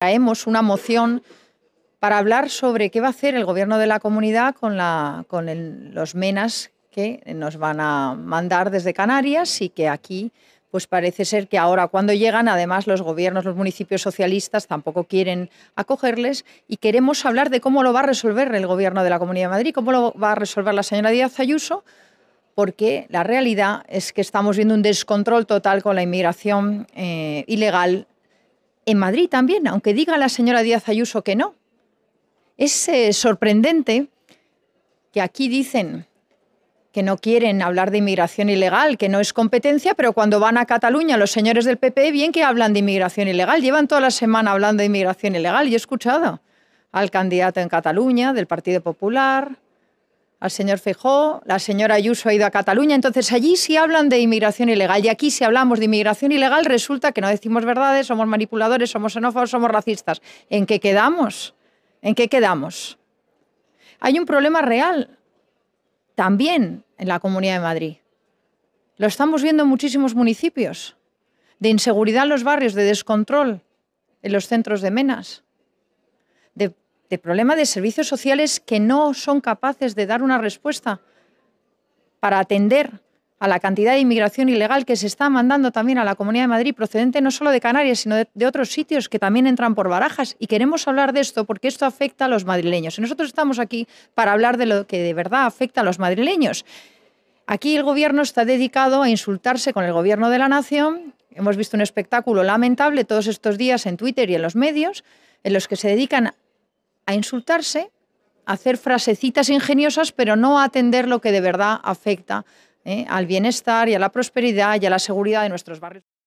traemos una moción para hablar sobre qué va a hacer el gobierno de la comunidad con, los menas que nos van a mandar desde Canarias y que aquí, pues parece ser que ahora cuando llegan, además los gobiernos, los municipios socialistas tampoco quieren acogerles y queremos hablar de cómo lo va a resolver el gobierno de la Comunidad de Madrid, cómo lo va a resolver la señora Díaz Ayuso, porque la realidad es que estamos viendo un descontrol total con la inmigración eh, ilegal en Madrid también, aunque diga la señora Díaz Ayuso que no. Es eh, sorprendente que aquí dicen que no quieren hablar de inmigración ilegal, que no es competencia, pero cuando van a Cataluña los señores del PP, bien que hablan de inmigración ilegal. Llevan toda la semana hablando de inmigración ilegal y he escuchado al candidato en Cataluña del Partido Popular, al señor Fejó, la señora Ayuso ha ido a Cataluña, entonces allí sí hablan de inmigración ilegal y aquí si hablamos de inmigración ilegal resulta que no decimos verdades, somos manipuladores, somos xenófobos, somos racistas. ¿En qué quedamos? ¿En qué quedamos? Hay un problema real también en la Comunidad de Madrid. Lo estamos viendo en muchísimos municipios, de inseguridad en los barrios, de descontrol en los centros de menas, de de problemas de servicios sociales que no son capaces de dar una respuesta para atender a la cantidad de inmigración ilegal que se está mandando también a la Comunidad de Madrid, procedente no solo de Canarias, sino de, de, otros sitios que también entran por barajas. Y queremos hablar de esto porque esto afecta a los madrileños. Y nosotros estamos aquí para hablar de lo que de verdad afecta a los madrileños. Aquí el gobierno está dedicado a insultarse con el gobierno de la nación. Hemos visto un espectáculo lamentable todos estos días en Twitter y en los medios, en los que se dedican a insultarse, a hacer frasecitas ingeniosas, pero no a atender lo que de verdad afecta eh, al bienestar y a la prosperidad y a la seguridad de nuestros barrios.